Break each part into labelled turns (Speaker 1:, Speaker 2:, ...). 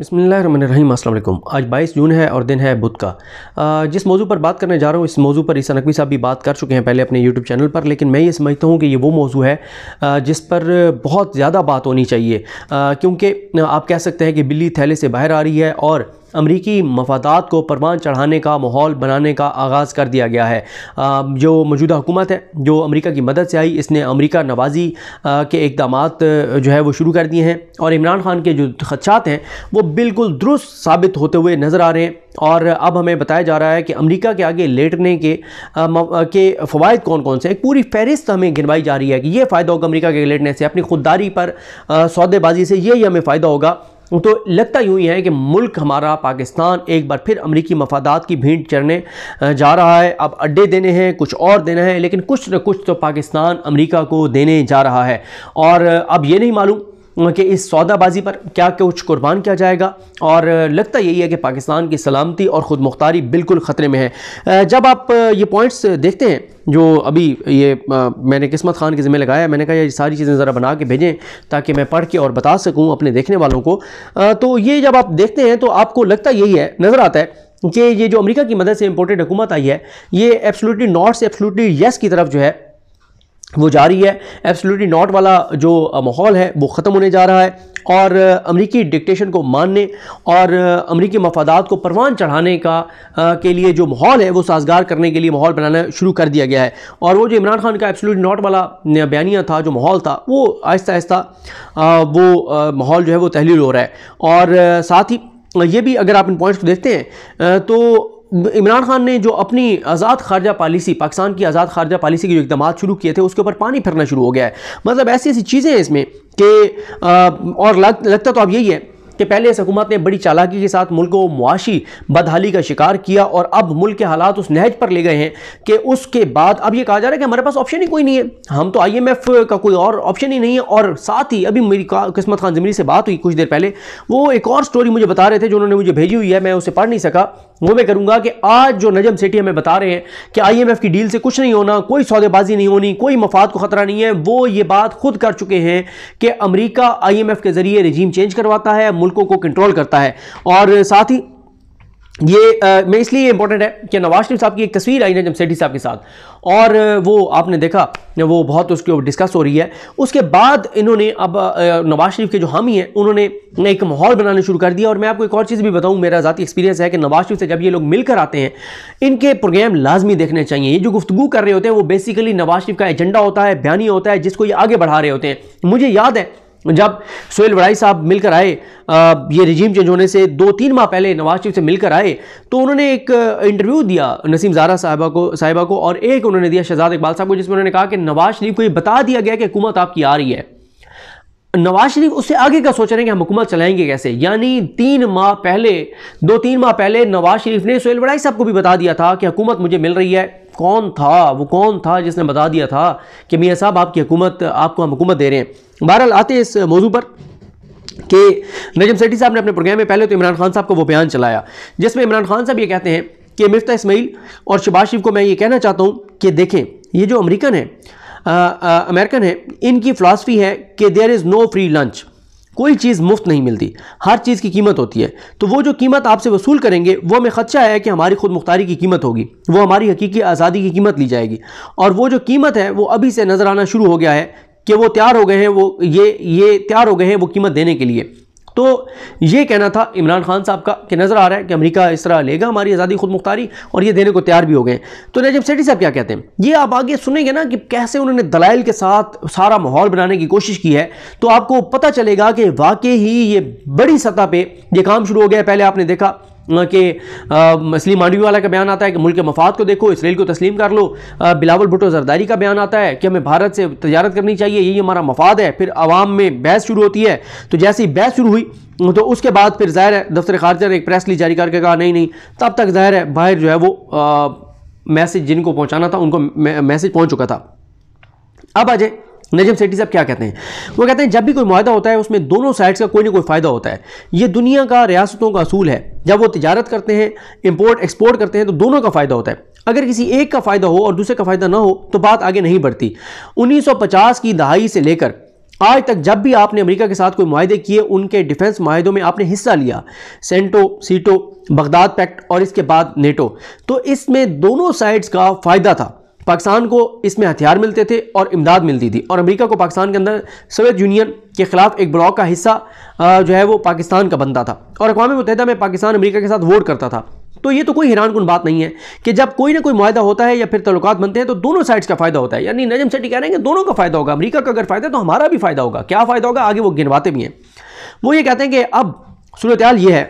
Speaker 1: बसमीम आज 22 जून है और दिन है बुध का जिस मौजू पर बात करने जा रहा हूँ इस मौजू पर ईसा नकवी साहब भी बात कर चुके हैं पहले अपने यूट्यूब चैनल पर लेकिन मैं ये समझता हूँ कि ये वो मौजू है जिस पर बहुत ज़्यादा बात होनी चाहिए क्योंकि आप कह सकते हैं कि बिल्ली थैले से बाहर आ रही है और अमरीकी मफादात को परवान चढ़ाने का माहौल बनाने का आगाज़ कर दिया गया है जो मौजूदा हुकूमत है जो अमरीका की मदद से आई इसने अमरीका नवाजी के इकदाम जो है वो शुरू कर दिए हैं और इमरान खान के जो खदशात हैं वो बिल्कुल दुरुस्त साबित होते हुए नज़र आ रहे हैं और अब हमें बताया जा रहा है कि अमेरिका के आगे लेटने के आ, के फ़वाद कौन कौन से एक पूरी फहरिस्त हमें गिनवाई जा रही है कि ये फ़ायदा होगा अमेरिका के लेटने से अपनी खुददारी पर सौदेबाजी से ये ही हमें फ़ायदा होगा तो लगता यूँ ही है कि मुल्क हमारा पाकिस्तान एक बार फिर अमरीकी मफादात की भीड़ चढ़ने जा रहा है अब अड्डे देने हैं कुछ और देना है लेकिन कुछ न कुछ तो पाकिस्तान अमरीका को देने जा रहा है और अब ये नहीं मालूम कि इस सौदाबाजी पर क्या कुछ कुर्बान किया जाएगा और लगता यही है कि पाकिस्तान की सलामती और ख़ुद मुख्तारी बिल्कुल ख़तरे में है जब आप ये पॉइंट्स देखते हैं जो अभी ये आ, मैंने किस्मत खान के ज़िम्मे लगाया मैंने कहा ये सारी चीज़ें ज़रा बना के भेजें ताकि मैं पढ़ के और बता सकूँ अपने देखने वालों को आ, तो ये जब आप देखते हैं तो आपको लगता यही है नज़र आता है कि ये जो अमेरिका की मदद से इम्पोर्टेड हुकूमत आई है ये एब्सोल्युटली नॉट से एब्सोल्युटली यस की तरफ जो है वो जारी है एब्सोल्युटली नॉट वाला जो माहौल है वो ख़त्म होने जा रहा है और अमरीकी डिक्टेशन को मानने और अमरीकी मफादात को परवान चढ़ाने का आ, के लिए जो माहौल है वो साजगार करने के लिए माहौल बनाना शुरू कर दिया गया है और वो जो इमरान खान का एब्सोल्यूट नॉट वाला बयानिया था जो माहौल था वो आहिस्ता आहिस्ता वो माहौल जो है वो तहलील हो रहा है और साथ ही ये भी अगर आप इन पॉइंट्स को देखते हैं तो इमरान खान ने जो अपनी आज़ाद खारजा पॉलिसी पाकिस्तान की आज़ाद खारजा पॉलिसी के जो इकदाम शुरू किए थे उसके ऊपर पानी फिरना शुरू हो गया है मतलब ऐसी ऐसी चीज़ें हैं इसमें कि और लग, लगता तो अब यही है कि पहले इस हकूमत ने बड़ी चालाकी के साथ मुल्क को मुआशी बदहाली का शिकार किया और अब मुल्क के हालात उस नहज पर ले गए हैं कि उसके बाद अब ये कहा जा रहा है कि हमारे पास ऑप्शन ही कोई नहीं है हम तो आई एम एफ का कोई और ऑप्शन ही नहीं है और साथ ही अभी मेरी किस्मत खान जमीनी से बात हुई कुछ देर पहले वो एक और स्टोरी मुझे बता रहे थे जो उन्होंने मुझे भेजी हुई है मैं उसे पढ़ नहीं सका वो मैं करूंगा कि आज जो नजम सेठी हमें बता रहे हैं कि आईएमएफ की डील से कुछ नहीं होना कोई सौदेबाजी नहीं होनी कोई मफाद को खतरा नहीं है वो ये बात खुद कर चुके हैं कि अमरीका आईएमएफ के जरिए रिजीम चेंज करवाता है मुल्कों को कंट्रोल करता है और साथ ही ये आ, मैं इसलिए इंपॉर्टेंट है कि नवाज शरीफ साहब की एक तस्वीर आई है सेठी साहब के साथ और वो आपने देखा वो बहुत उसके ऊपर डिस्कस हो रही है उसके बाद इन्होंने अब नवाज शरीफ के जो हामी हैं उन्होंने एक माहौल बनाना शुरू कर दिया और मैं आपको एक और चीज़ भी बताऊं मेरा ज़ाती एक्सपीरियंस है कि नवाज शरीफ से जब ये लोग मिलकर आते हैं इनके प्रोग्राम लाजमी देखने चाहिए ये जो गुफ्तु कर रहे होते हैं वो बेसिकली नवाज शरीफ का एजेंडा होता है बयानी होता है जिसको ये आगे बढ़ा रहे होते हैं मुझे याद है जब सोहेल वड़ाई साहब मिलकर आए ये रिजीम चेंज होने से दो तीन माह पहले नवाज शरीफ से मिलकर आए तो उन्होंने एक इंटरव्यू दिया नसीम ज़ारा साहबा को साहिबा को और एक उन्होंने दिया शहजाद इकबाल साहब को जिसमें उन्होंने कहा कि नवाज शरीफ को ये बता दिया गया कि हुकूमत आपकी आ रही है नवाज शरीफ उससे आगे का सोच रहे हैं कि हम हुकूमत चलाएंगे कैसे यानी तीन माह पहले दो तीन माह पहले नवाज शरीफ ने सोहेल वड़ाई साहब को भी बता दिया था कि हुकूमत मुझे मिल रही है कौन था वो कौन था जिसने बता दिया था कि मियाँ साहब आपकी हुकूमत आपको हम हुकूमत दे रहे हैं बहरहाल आते इस मौजू पर कि नजम सेठी साहब ने अपने प्रोग्राम में पहले तो इमरान खान साहब को वो बयान चलाया जिसमें इमरान खान साहब ये कहते हैं कि मिफ्ता इसमाइल और शबाज शरीफ को मैं ये कहना चाहता हूँ कि देखें ये जो अमरीकन है अमेरिकन है इनकी फ़िलासफ़ी है कि there is no free lunch कोई चीज़ मुफ्त नहीं मिलती हर चीज़ की कीमत होती है तो वो जो कीमत आपसे वसूल करेंगे वो हमें खदशा है कि हमारी खुद मुख्तारी की कीमत होगी वो हमारी हकीकी आज़ादी की कीमत ली जाएगी और वो जो कीमत है वो अभी से नज़र आना शुरू हो गया है कि वो तैयार हो गए हैं वो ये ये तैयार हो गए हैं वो कीमत देने के लिए तो ये कहना था इमरान खान साहब का कि नज़र आ रहा है कि अमेरिका इस तरह लेगा हमारी आज़ादी खुद मुख्तारी और ये देने को तैयार भी हो गए तो नजब सेठी साहब क्या कहते हैं ये आप आगे सुनेंगे ना कि कैसे उन्होंने दलाइल के साथ सारा माहौल बनाने की कोशिश की है तो आपको पता चलेगा कि वाकई ही ये बड़ी सतह पर यह काम शुरू हो गया पहले आपने देखा कि असली मांडवी वाला का बयान आता है कि मुल्क के मफाद को देखो इसराइल को तस्लीम कर लो बिलावल भुटो जरदारी का बयान आता है कि हमें भारत से तजारत करनी चाहिए यही हमारा मफाद है फिर आवाम में बहस शुरू होती है तो जैसे ही बहस शुरू हुई तो उसके बाद फिर ज़ाहिर है दफ्तर खारजा ने एक प्रेस ली जारी करके कहा नहीं नहीं तब तक ज़ाहिर है बाहर जो है वो मैसेज जिनको पहुँचाना था उनको मैसेज पहुँच चुका था अब आ जाए नजम सेठी साहब क्या कहते हैं वो कहते हैं जब भी कोई माहा होता है उसमें दोनों साइड्स का कोई ना कोई फ़ायदा होता है ये दुनिया का रियासतों का असूल है जब वो तजारत करते हैं इम्पोर्ट एक्सपोर्ट करते हैं तो दोनों का फ़ायदा होता है अगर किसी एक का फ़ायदा हो और दूसरे का फ़ायदा ना हो तो बात आगे नहीं बढ़ती उन्नीस की दहाई से लेकर आज तक जब भी आपने अमेरिका के साथ कोई माहे किए उनके डिफेंस माहों में आपने हिस्सा लिया सेंटो सीटो बगदाद पैक्ट और इसके बाद नेटो तो इसमें दोनों साइड्स का फ़ायदा था पाकिस्तान को इसमें हथियार मिलते थे और इमदाद मिलती थी और अमेरिका को पाकिस्तान के अंदर सोवियत यूनियन के ख़िलाफ़ एक ब्लॉक का हिस्सा जो है वो पाकिस्तान का बनता था और अकवा मुतहदा में पाकिस्तान अमेरिका के साथ वोट करता था तो ये तो कोई हैरान कन बात नहीं है कि जब कोई ना कोई माहा होता है या फिर तल्लु बनते हैं तो दोनों साइड्स का फायदा होता है यानी नजम सेट्टी कह रहे हैं कि दोनों का फायदा होगा अमरीका का अगर फायदा है तो हमारा भी फायदा होगा क्या फ़ायदा होगा आगे वो गिनवाते भी हैं वो ये कहते हैं कि अब सूरत ये है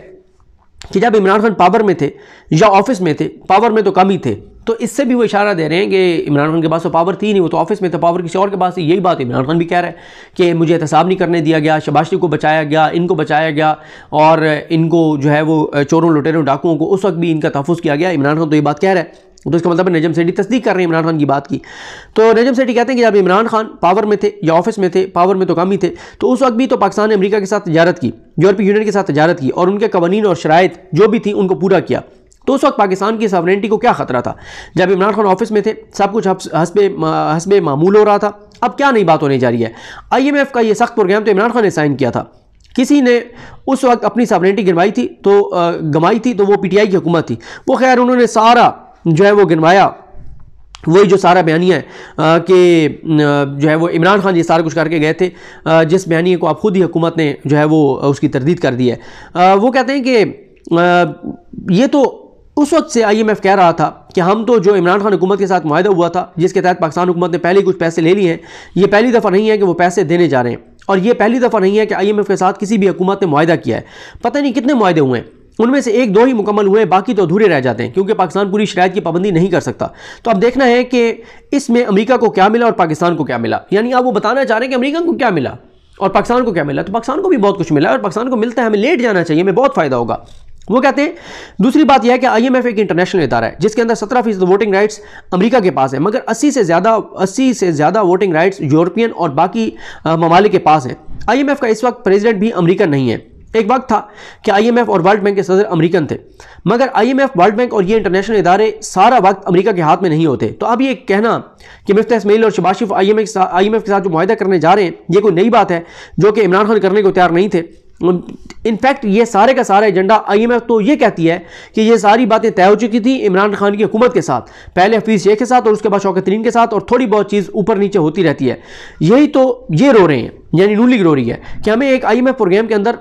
Speaker 1: कि जब इमरान खान पावर में थे या ऑफिस में थे पावर में तो कम ही थे तो इससे भी वो इशारा दे रहे हैं कि इमरान खान के पास तो पावर थी नहीं वो तो ऑफिस में तो पावर किसी और के पास थी यही बात इमरान खान भी कह रहा है कि मुझे एहतसाब नहीं करने दिया गया शबाशी को बचाया गया इनको बचाया गया और इनको जो है वो चोरों लुटेरों डाकुओं को उस वक्त भी इनका तहफ़ किया गया इमरान खान तो ये बात कह रहा है तो इसका मतलब नजम सेठी तस्दीक कर रहे हैं इमरान खान की बात की तो नजम सेठी कहते हैं कि जब इमरान खान पावर में थे या ऑफिस में थे पावर में तो कम ही थे तो उस वक्त भी तो पाकिस्तान ने अमरीका के साथ तजारत की यूरोपीय यूनियन के साथ तजारत की और उनके कवानीन और शराइ जो भी थी उनको पूरा किया तो उस वक्त पाकिस्तान की सॉवरेंटी को क्या खतरा था जब इमरान खान ऑफिस में थे सब कुछ हसब हसब मामूल हो रहा था अब क्या नई बात होने जा रही है आईएमएफ का ये सख्त प्रोग्राम तो इमरान खान ने साइन किया था किसी ने उस वक्त अपनी सॉवरेंटी गिनवाई थी तो गंवाई थी तो वो पीटीआई की हुकूमत थी वो खैर उन्होंने सारा जो है वो गिनवाया वही जो सारा बयानिया है कि जो है वो इमरान खान ये सारा कुछ करके गए थे जिस बयानी को आप खुद ही हुकूमत ने जो है वो उसकी तरदीद कर दी है वो कहते हैं कि ये तो उस वक्त से आईएमएफ कह रहा था कि हम तो जो इमरान खान हुकूमत के साथ माहा हुआ था जिसके तहत पाकिस्तान हुकूमत ने पहले कुछ पैसे ले लिए हैं ये पहली दफ़ा नहीं है कि वो पैसे देने जा रहे हैं और ये पहली दफ़ा नहीं है कि आईएमएफ के साथ किसी भी हुकूमत ने माहा किया है पता नहीं कितने माहे हुए हैं उनमें से एक दो ही मुकम्मल हुए बाकी तो अधूरे रह जाते हैं क्योंकि पाकिस्तान पूरी शरायत की पाबंदी नहीं कर सकता तो अब देखना है कि इसमें अमरीका को क्या मिला और पाकिस्तान को क्या मिला यानी आप वो बताना चाह रहे हैं कि अमरीका को क्या मिला और पाकिस्तान को क्या मिला तो पाकिस्तान को भी बहुत कुछ मिला और पाकिस्तान को मिलता है हमें लेट जाना चाहिए हमें बहुत फ़ायदा होगा वो कहते हैं दूसरी बात यह है कि आईएमएफ एक इंटरनेशनल इदारा है जिसके अंदर सत्रह फीसद वोटिंग राइट्स अमेरिका के पास है मगर अस्सी से ज़्यादा अस्सी से ज़्यादा वोटिंग राइट्स यूरोपियन और बाकी ममालिक के पास हैं आईएमएफ का इस वक्त प्रेसिडेंट भी अमेरिका नहीं है एक वक्त था कि आईएमएफ और वर्ल्ड बैंक के सदर अमेरिकन थे मगर आईएमएफ वर्ल्ड बैंक और ये इंटरनेशनल इदारे सारा वक्त अमेरिका के हाथ में नहीं होते तो अब ये कहना कि मिफ्ता इसमेल और शबाशिफ आई एम के साथ जो माह करने जा रहे हैं ये कोई नई बात है जो कि इमरान खान करने को तैयार नहीं थे इनफैक्ट ये सारे का सारा एजेंडा आईएमएफ तो ये कहती है कि ये सारी बातें तय हो चुकी थी इमरान खान की हुकूमत के साथ पहले हफीज़ शेख के साथ और उसके बाद शौकत तरीन के साथ और थोड़ी बहुत चीज़ ऊपर नीचे होती रहती है यही तो ये रो रहे हैं यानी नू रो रही है कि हमें एक एफ प्रोग्राम के अंदर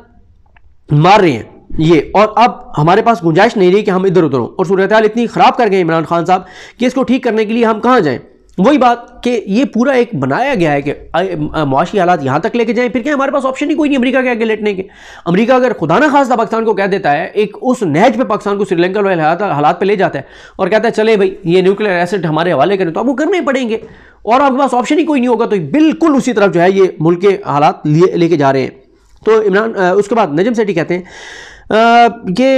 Speaker 1: मार रहे हैं ये और अब हमारे पास गुंजाइश नहीं रही कि हम इधर उधर हों और सूरत इतनी ख़राब कर गए इमरान खान साहब कि इसको ठीक करने के लिए हम कहाँ जाएँ वही बात कि ये पूरा एक बनाया गया है कि मुआशी हालात यहाँ तक लेके जाएं फिर क्या हमारे पास ऑप्शन ही कोई नहीं अमेरिका के आगे लेटने के अमेरिका अगर खुदा ना खास्ता पाकिस्तान को कह देता है एक उस नहज पे पाकिस्तान को श्रीलंका वाले हालात पे ले जाता है और कहता है चले भाई ये न्यूक्लियर एसेट हमारे हवाले करें तो आपको करने पड़ेंगे और आपके पास ऑप्शन ही कोई नहीं होगा तो बिल्कुल उसी तरफ जो है ये मुल्क के हालात लेके जा रहे हैं तो इमरान उसके बाद नजम सेठी कहते हैं कि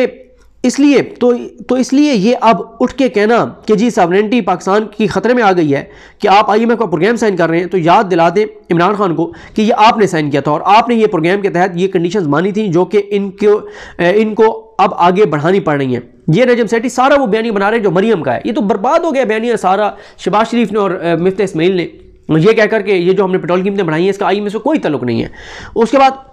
Speaker 1: इसलिए तो तो इसलिए ये अब उठ के कहना कि जी सॉवरेंटी पाकिस्तान की ख़तरे में आ गई है कि आप आई एम का प्रोग्राम साइन कर रहे हैं तो याद दिला दें इमरान खान को कि ये आपने साइन किया था और आपने ये प्रोग्राम के तहत ये कंडीशंस मानी थी जो कि इनको इनको अब आगे बढ़ानी पड़ रही हैं ये नजम सेठी सारा वो बयानी बना रहे हैं जो मरीम का है ये तो बर्बाद हो गया बयानी सारा शबाज शरीफ ने और मिफ्त इसमाइल ने ये कहकर के ये जो हमने पेट्रोल कीमतें बढ़ाई हैं इसका आई में से कोई तल्लुक नहीं है उसके बाद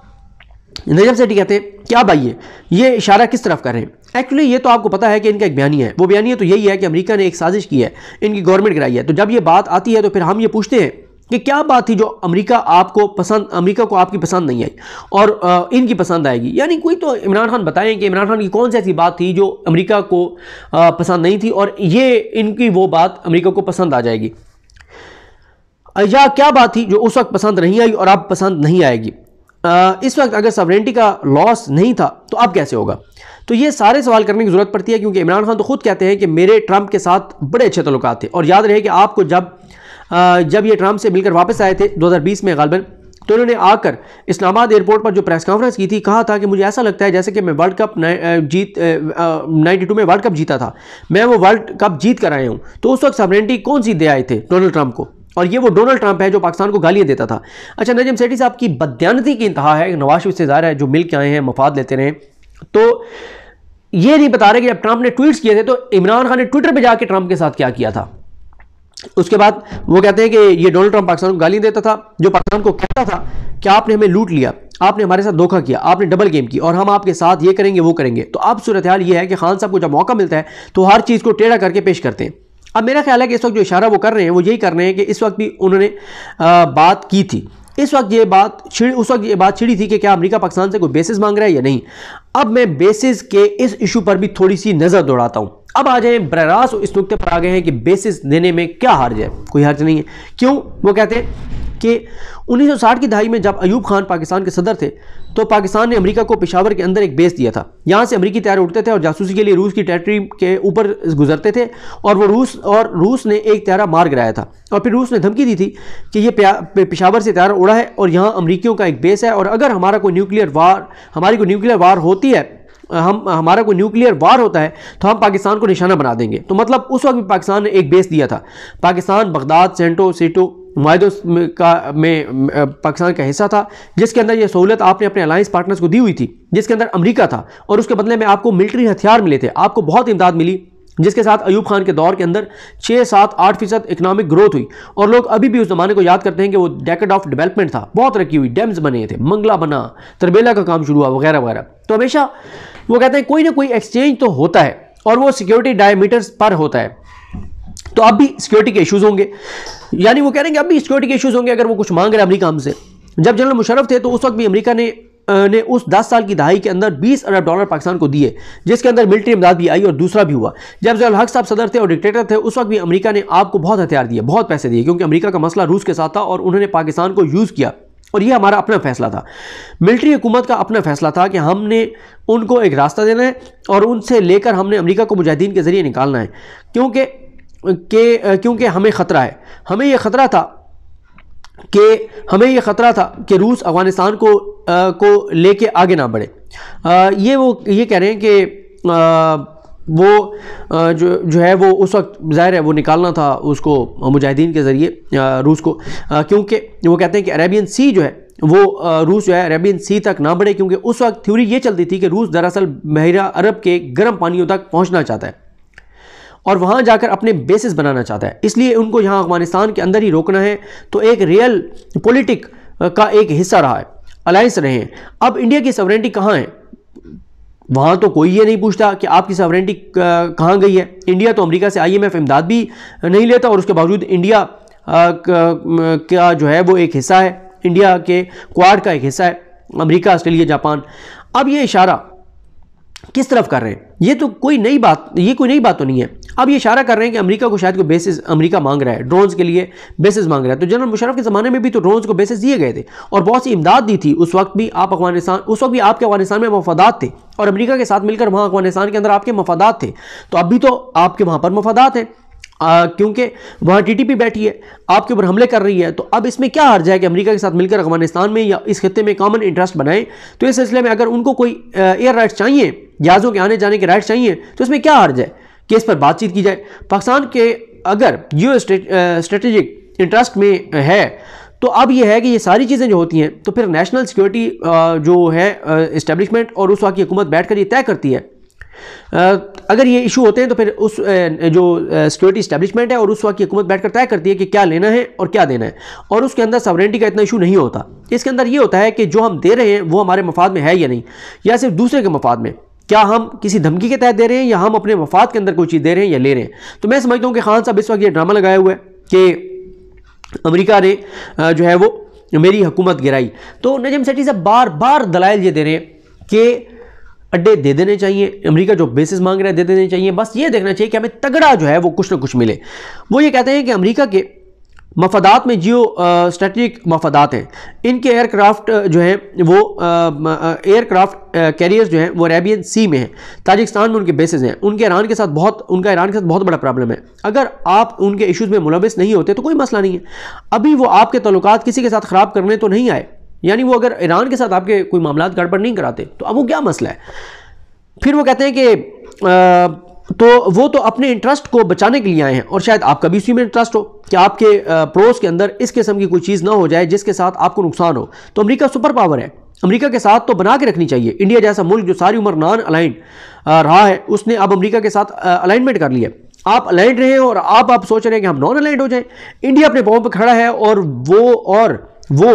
Speaker 1: नजम सेठी कहते हैं क्या भाई ये इशारा किस तरफ कर रहे हैं एक्चुअली ये तो आपको पता है कि इनका एक बयानी है वो बयानी तो यही है कि अमेरिका ने एक साजिश की है इनकी गवर्नमेंट कराई है तो जब ये बात आती है तो फिर हम ये पूछते हैं कि क्या बात थी जो अमेरिका आपको पसंद अमेरिका को आपकी पसंद नहीं आई और आ, इनकी पसंद आएगी यानी कोई तो इमरान खान बताएं कि इमरान खान की कौन सी ऐसी बात थी जो अमेरिका को आ, पसंद नहीं थी और ये इनकी वो बात अमेरिका को पसंद आ जाएगी या क्या बात थी जो उस वक्त पसंद नहीं आई और अब पसंद नहीं आएगी इस वक्त अगर सवरेंटी का लॉस नहीं था तो अब कैसे होगा तो ये सारे सवाल करने की ज़रूरत पड़ती है क्योंकि इमरान खान तो खुद कहते हैं कि मेरे ट्रंप के साथ बड़े अच्छे तल्लुक थे और याद रहे कि आपको जब जब ये ट्रंप से मिलकर वापस आए थे 2020 में गालबन तो इन्होंने आकर इस्लामाबाद एयरपोर्ट पर जो प्रेस कॉन्फ्रेंस की थी कहा था कि मुझे ऐसा लगता है जैसे कि मैं वर्ल्ड कप जीत नाइन्टी टू में वर्ल्ड कप जीता था मैं वो वर्ल्ड कप जीत कर आया हूँ तो उस वक्त सवरेंटी कौन सी दे आए थे डोनाल्ड ट्रंप को और ये वो डोनाल्ड ट्रंप है जो पाकिस्तान को गालियाँ देता था अच्छा नजम सेठी साहब की बदयानती की इंतहा है नवाज से ज़ाहिर है जो मिल के आए हैं मफाद लेते रहे तो ये नहीं बता रहे कि जब ट्रंप ने ट्वीट्स किए थे तो इमरान खान ने ट्विटर पर जाकर ट्रंप के साथ क्या किया था उसके बाद वो कहते हैं कि ये डोनाल्ड ट्रंप पाकिस्तान को गाली देता था जो पाकिस्तान को कहता था कि आपने हमें लूट लिया आपने हमारे साथ धोखा किया आपने डबल गेम की और हम आपके साथ ये करेंगे वो करेंगे तो अब सूरत हाल ये है कि खान साहब को जब मौका मिलता है तो हर चीज़ को टेढ़ा करके पेश करते हैं अब मेरा ख्याल है कि इस वक्त जो इशारा वो कर रहे हैं वो यही कर रहे हैं कि इस वक्त भी उन्होंने बात की थी इस वक्त ये बात छिड़ उस वक्त ये बात छिड़ी थी कि क्या अमेरिका पाकिस्तान से कोई बेसिस मांग रहा है या नहीं अब मैं बेसिस के इस इशू पर भी थोड़ी सी नज़र दौड़ाता हूँ अब आ जाए बरास इस नुकते पर आ गए हैं कि बेसिस देने में क्या हार्ज है कोई हार्ज नहीं है क्यों वो कहते हैं कि 1960 की दहाई में जब अयूब खान पाकिस्तान के सदर थे तो पाकिस्तान ने अमेरिका को पेशावर के अंदर एक बेस दिया था यहाँ से अमरीकी तैयार उठते थे और जासूसी के लिए रूस की टेरिटरी के ऊपर गुजरते थे और वो रूस और रूस ने एक त्यारा मार गिराया था और फिर रूस ने धमकी दी थी कि ये पेशावर से तैयार उड़ा है और यहाँ अमरीकियों का एक बेस है और अगर हमारा कोई न्यूक्लियर वार हमारी कोई न्यूक्लियर वार होती है हम हमारा कोई न्यूक्लियर वार होता है तो हम पाकिस्तान को निशाना बना देंगे तो मतलब उस वक्त भी पाकिस्तान ने एक बेस दिया था पाकिस्तान बगदाद सेंटो सीटो माहदों का में पाकिस्तान का हिस्सा था जिसके अंदर यह सहूलत आपने अपने अलायंस पार्टनर्स को दी हुई थी जिसके अंदर अमेरिका था और उसके बदले में आपको मिलिट्री हथियार मिले थे आपको बहुत इमदाद मिली जिसके साथ अयूब खान के दौर के अंदर छः सात आठ फीसद इकनॉमिक ग्रोथ हुई और लोग अभी भी उस ज़माने को याद करते हैं कि वो डेकेड ऑफ डेवलपमेंट था बहुत रखी हुई डैम्स बने थे मंगला बना तरबेला का काम शुरू हुआ वगैरह वगैरह तो हमेशा वो कहते हैं कोई ना कोई एक्सचेंज तो होता है और वो सिक्योरिटी डायमीटर्स पर होता है तो अब भी सिक्योरिटी के इश्यूज होंगे यानी वो कह रहे हैं कि अब भी सिक्योरिटी के इश्यूज होंगे अगर वो कुछ मांग रहे हैं अमरीका हमसे जब जनरल मुशरफ थे तो उस वक्त भी अमरीका ने ने उस 10 साल की दहाई के अंदर 20 अरब डॉलर पाकिस्तान को दिए जिसके अंदर मिलिट्री इमदाद भी आई और दूसरा भी हुआ जब जनरल हक साहब सदर थे और डिक्टेटर थे उस वक्त भी अमेरिका ने आपको बहुत हथियार दिए बहुत पैसे दिए क्योंकि अमेरिका का मसला रूस के साथ था और उन्होंने पाकिस्तान को यूज़ किया और ये हमारा अपना फैसला था मिलिट्री हुकूमत का अपना फैसला था कि हमने उनको एक रास्ता देना है और उनसे लेकर हमने अमरीका को मुजाहिदीन के ज़रिए निकालना है क्योंकि के क्योंकि हमें ख़तरा है हमें यह ख़तरा था कि हमें यह ख़तरा था कि रूस अफ़गानिस्तान को आ, को लेके आगे ना बढ़े आ, ये वो ये कह रहे हैं कि आ, वो जो जो है वो उस वक्त जाहिर है वो निकालना था उसको मुजाहिदीन के ज़रिए रूस को क्योंकि वो कहते हैं कि अरेबियन सी जो है वो रूस जो है अरेबियन सी तक ना बढ़े क्योंकि उस वक्त थ्योरी ये चलती थी कि रूस दरअसल बहरा अरब के गर्म पानियों तक पहुंचना चाहता है और वहाँ जाकर अपने बेसिस बनाना चाहता है इसलिए उनको यहाँ अफगानिस्तान के अंदर ही रोकना है तो एक रियल पॉलिटिक का एक हिस्सा रहा है अलायंस रहे हैं अब इंडिया की सवरेंटी कहाँ है वहाँ तो कोई ये नहीं पूछता कि आपकी सवरेंटी कहाँ गई है इंडिया तो अमेरिका से आई एफ इमदाद भी नहीं लेता और उसके बावजूद इंडिया का जो है वो एक हिस्सा है इंडिया के क्वाड का एक हिस्सा है अमेरिका ऑस्ट्रेलिया जापान अब ये इशारा किस तरफ कर रहे हैं ये तो कोई नई बात ये कोई नई बात तो नहीं है अब ये इशारा कर रहे हैं कि अमेरिका को शायद को बेसिस अमेरिका मांग रहा है ड्रोन्स के लिए बेसिस मांग रहा है तो जनरल मुशरफ के ज़माने में भी तो ड्रोन्स को बेसिस दिए गए थे और बहुत सी इमदाद दी थी उस वक्त भी आप अफगानिस्तान उस वक्त भी आपके अफगानिस्तान में मफादात थे और अमरीका के साथ मिलकर वहाँ अफगानिस्तान के अंदर आपके मफादात थे तो अभी तो आपके वहाँ पर मफादात हैं क्योंकि वहाँ पी बैठी है आपके ऊपर हमले कर रही है तो अब इसमें क्या हर्ज है कि अमेरिका के साथ मिलकर अफगानिस्तान में या इस खत्े में कॉमन इंटरेस्ट बनाएं तो इस सिलसिले में अगर उनको कोई एयर राइट्स चाहिए जहाज़ों के आने जाने के राइट्स चाहिए तो इसमें क्या हर्ज है केस पर बातचीत की जाए पाकिस्तान के अगर यू स्ट्रेटेजिक इंटरेस्ट में है तो अब यह है कि ये सारी चीज़ें जो होती हैं तो फिर नेशनल सिक्योरिटी जो है इस्टेब्लिशमेंट और उस वक्त की हुकूमत बैठ कर ये तय करती है अगर ये इशू होते हैं तो फिर उस जो सिक्योरिटी इस्टेब्लिशमेंट है और उस वक्त की हुकूमत बैठकर तय करती है कि क्या लेना है और क्या देना है और उसके अंदर सवरेंटी का इतना इशू नहीं होता इसके अंदर ये होता है कि जो हम दे रहे हैं वो हमारे मफाद में है या नहीं या सिर्फ दूसरे के मफाद में क्या हम किसी धमकी के तहत दे रहे हैं या हम अपने मफाद के अंदर कोई चीज़ दे रहे हैं या ले रहे हैं तो मैं समझता हूँ कि खान साहब इस वक्त ये ड्रामा लगाया हुआ है कि अमरीका ने जो है वो मेरी हुकूमत गिराई तो नजम सेठी साहब बार बार दलाइल ये दे रहे हैं कि अड्डे दे देने चाहिए अमेरिका जो बेसिस मांग रहा है दे देने चाहिए बस ये देखना चाहिए कि हमें तगड़ा जो है वो कुछ ना कुछ मिले वो ये कहते हैं कि अमेरिका के मफादात में जियो स्ट्रेटिक मफादात हैं इनके एयरक्राफ्ट जो हैं वो एयरक्राफ्ट कैरियर्स जो हैं वो अरेबियन सी में हैं ताजिकिस्तान में उनके बेसिस हैं उनके ईरान के साथ बहुत उनका ईरान के साथ बहुत बड़ा प्रॉब्लम है अगर आप उनके इश्यूज़ में मुलविस नहीं होते तो कोई मसला नहीं है अभी वो आपके तल्लुक किसी के साथ ख़राब करने तो नहीं आए यानी वो अगर ईरान के साथ आपके कोई मामला गड़बड़ नहीं कराते तो अब वो क्या मसला है फिर वो कहते हैं कि तो वो तो अपने इंटरेस्ट को बचाने के लिए आए हैं और शायद आपका भी उसी में इंटरेस्ट हो कि आपके प्रोस के अंदर इस किस्म की कोई चीज़ ना हो जाए जिसके साथ आपको नुकसान हो तो अमेरिका सुपर पावर है अमेरिका के साथ तो बना के रखनी चाहिए इंडिया जैसा मुल्क जो सारी उम्र नॉन अलाइंड रहा है उसने अब अमरीका के साथ अलाइनमेंट कर लिया आप अलाइंड रहे हैं और आप आप सोच रहे हैं कि हम नॉन अलाइंड हो जाएं इंडिया अपने पाँव पर खड़ा है और वो और वो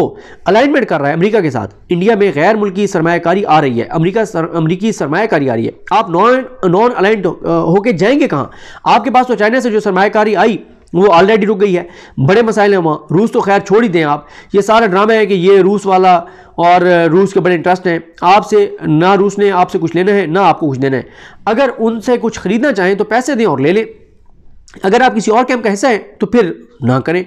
Speaker 1: अलाइनमेंट कर रहा है अमेरिका के साथ इंडिया में गैर मुल्की सरमाकारी आ रही है अमेरिका सर, अमरीकी सरमाकारी आ रही है आप नॉन नॉन अलाइंट होके हो जाएंगे कहाँ आपके पास तो चाइना से जो सरमाकारी आई वो ऑलरेडी रुक गई है बड़े मसाइल हैं वहाँ रूस तो खैर छोड़ ही दें आप ये सारा ड्रामा है कि ये रूस वाला और रूस के बड़े इंटरेस्ट हैं आपसे ना रूस ने आपसे कुछ लेना है ना आपको कुछ देना है अगर उनसे कुछ ख़रीदना चाहें तो पैसे दें और ले लें अगर आप किसी और कैम्प का हिस्सा हैं तो फिर ना करें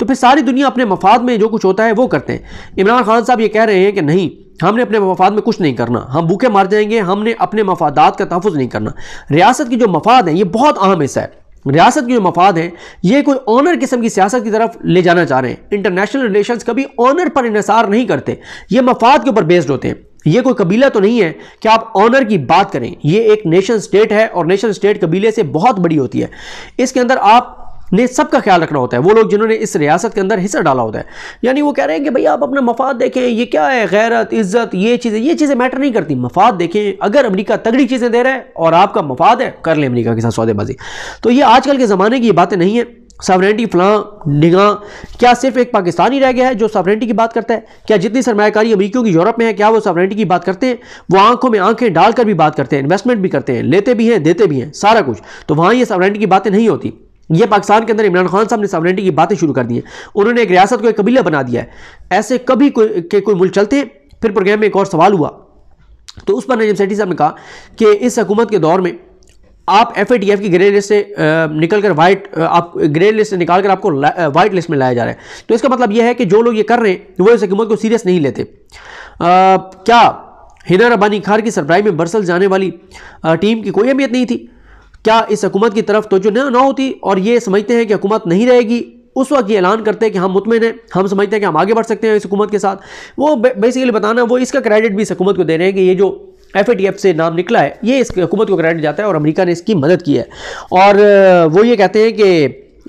Speaker 1: तो फिर सारी दुनिया अपने मफाद में जो कुछ होता है वो करते हैं इमरान खान साहब ये कह रहे हैं कि नहीं हमने अपने मफाद में कुछ नहीं करना हम भूखे मार जाएंगे हमने अपने मफादात का तहफ़ नहीं करना रियासत की जो मफाद है ये बहुत अहम हिस्सा है रियासत के जो मफाद हैं ये कोई ऑनर किस्म की सियासत की तरफ ले जाना चाह रहे हैं इंटरनेशनल रिलेशंस कभी ऑनर पर इसार नहीं करते ये मफाद के ऊपर बेस्ड होते हैं ये कोई कबीला तो नहीं है कि आप ऑनर की बात करें ये एक नेशन स्टेट है और नेशन स्टेट कबीले से बहुत बड़ी होती है इसके अंदर आप ने सबका ख्याल रखना होता है वो लोग जिन्होंने इस रियासत के अंदर हिस्सा डाला होता है यानी वो कह रहे हैं कि भाई आप अपना मफाद देखें ये क्या है गैरत इज्जत ये चीज़ें ये चीज़ें मैटर नहीं करती मफाद देखें अगर अमरीका तगड़ी चीज़ें दे रहा है और आपका मफाद है कर लें अमरीका के साथ सौदेबाजी तो ये आजकल के ज़माने की ये बातें नहीं हैं सावरेंटी फलां निगाह क्या सिर्फ एक पाकिस्तानी रह गया है जो सावरेंटी की बात करता है क्या जितनी सरमाकारी अमरीकियों की यूरोप में है क्या वो सावरेंटी की बात करते हैं वो आंखों में आंखें डालकर भी बात करते हैं इन्वेस्टमेंट भी करते हैं लेते भी हैं देते भी हैं सारा कुछ तो वहाँ ये सावरेंटी की बातें नहीं होती ये पाकिस्तान के अंदर इमरान खान साहब ने सॉवरेंटी की बातें शुरू कर दी हैं उन्होंने एक रियासत को एक कबीला बना दिया है ऐसे कभी कोई के कोई मुल्क चलते फिर प्रोग्राम में एक और सवाल हुआ तो उस पर नजीम सेठी साहब ने कहा कि इस हकूमत के दौर में आप एफ ए टी एफ की ग्रे लिस्ट से निकल कर वाइट आप ग्रे लिस्ट से निकाल कर आपको वाइट लिस्ट में लाया जा रहा है तो इसका मतलब यह है कि जो लोग ये कर रहे हैं वो इस हुकूमत को सीरियस नहीं लेते क्या हिना रबानी खार की सरप्राइज में बरसल जाने वाली टीम की कोई अहमियत नहीं थी क्या इस हकूमत की तरफ तोजो न ना होती और ये समझते हैं कि हकूमत नहीं रहेगी उस वक्त ये ऐलान करते हैं कि हम मुतमिन हैं हम समझते हैं कि हम आगे बढ़ सकते हैं इस हुकूमत के साथ वो बेसिकली बताना वो इसका क्रेडिट भी इस हुकूमत को दे रहे हैं कि ये जो एफ से नाम निकला है ये इस हुकूमत को क्रेडिट जाता है और अमेरिका ने इसकी मदद की है और वो ये कहते हैं कि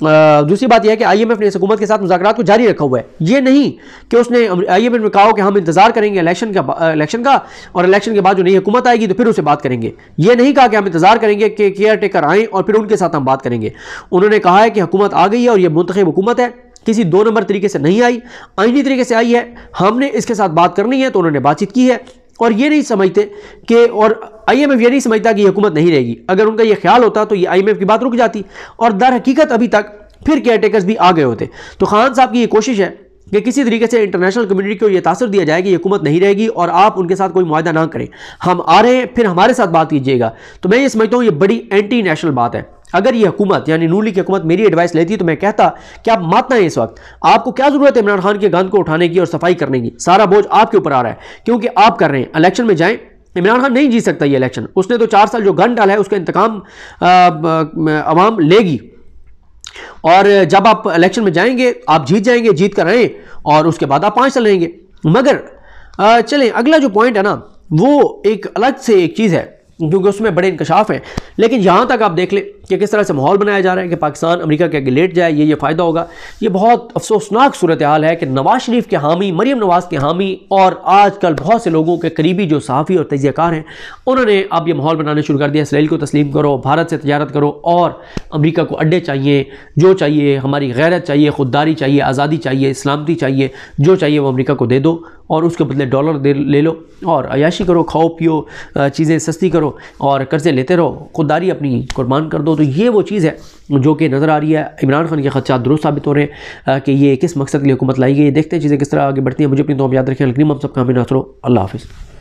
Speaker 1: दूसरी बात यह है कि आईएमएफ ने हुकूमत के साथ मुजाकर को जारी रखा हुआ है ये नहीं कि उसने आईएमएफ में कहा कि हम इंतजार करेंगे इलेक्शन का इलेक्शन का और इलेक्शन के बाद जो नई हुकूमत आएगी तो फिर उसे बात करेंगे ये नहीं कहा कि हम इंतजार करेंगे कि केयर टेकर आएँ और फिर उनके साथ हम बात करेंगे उन्होंने कहा है कि हुकूमत आ गई है और यह मुंतब हुकूमत है किसी दो नंबर तरीके से नहीं आई आईनी तरीके से आई है हमने इसके साथ बात करनी है तो उन्होंने बातचीत की है और ये नहीं समझते कि और आईएमएफ ये नहीं समझता कि हुकूमत नहीं रहेगी अगर उनका ये ख्याल होता तो ये आईएमएफ की बात रुक जाती और दर हकीकत अभी तक फिर केयरटेकर्स भी आ गए होते तो खान साहब की ये कोशिश है कि किसी तरीके से इंटरनेशनल कम्युनिटी को यह तासर दिया जाए कि हुकूमत नहीं रहेगी और आप उनके साथ कोई मुआदा ना करें हम आ रहे हैं फिर हमारे साथ बात कीजिएगा तो मैं ये समझता हूँ ये बड़ी एंटी नेशनल बात है अगर ये हुकूमत यानी नूली की हुकूमत मेरी एडवाइस लेती तो मैं कहता कि आप मातना है इस वक्त आपको क्या ज़रूरत है इमरान खान के गंद को उठाने की और सफाई करने की सारा बोझ आपके ऊपर आ रहा है क्योंकि आप कर रहे हैं इलेक्शन में जाए इमरान खान नहीं जीत सकता ये इलेक्शन उसने तो चार साल जो गन डाला है उसका इंतकाम आवाम लेगी और जब आप इलेक्शन में जाएंगे आप जीत जाएंगे जीत कर आए और उसके बाद आप पाँच साल रहेंगे मगर चलें अगला जो पॉइंट है ना वो एक अलग से एक चीज़ है क्योंकि उसमें बड़े इंकशाफ हैं लेकिन यहाँ तक आप देख लें कि किस तरह से माहौल बनाया जा रहा है कि पाकिस्तान अमेरिका के आगे लेट जाए ये ये फ़ायदा होगा ये बहुत अफसोसनाक सूरत हाल है कि नवाज शरीफ के हामी मरीम नवाज़ के हामी और आजकल बहुत से लोगों के करीबी जो सहाफ़ी और तजियाकार हैं उन्होंने अब ये माहौल बनाना शुरू कर दिया इसराइल को तस्लीम करो भारत से तजारत करो और अमरीका को अड्डे चाहिए जो चाहिए हमारी गैरत चाहिए खुददारी चाहिए आज़ादी चाहिए इस्लामती चाहिए जो चाहिए वो अमरीका को दे दो और उसके बदले डॉलर ले लो और अयाशी करो खाओ पियो चीज़ें सस्ती करो रहो और कर्ज़े लेते रहो खुददारी अपनी कुर्बान कर दो तो ये वो चीज़ है जो कि नज़र आ रही है इमरान खान के खदशात दुरुस्त साबित हो रहे हैं कि ये किस मकसद के लिए हुकूमत लाई गई देखते हैं चीज़ें किस तरह आगे बढ़ती हैं मुझे अपनी तो याद रखें अलग्रीम अल्लाह हाफिज़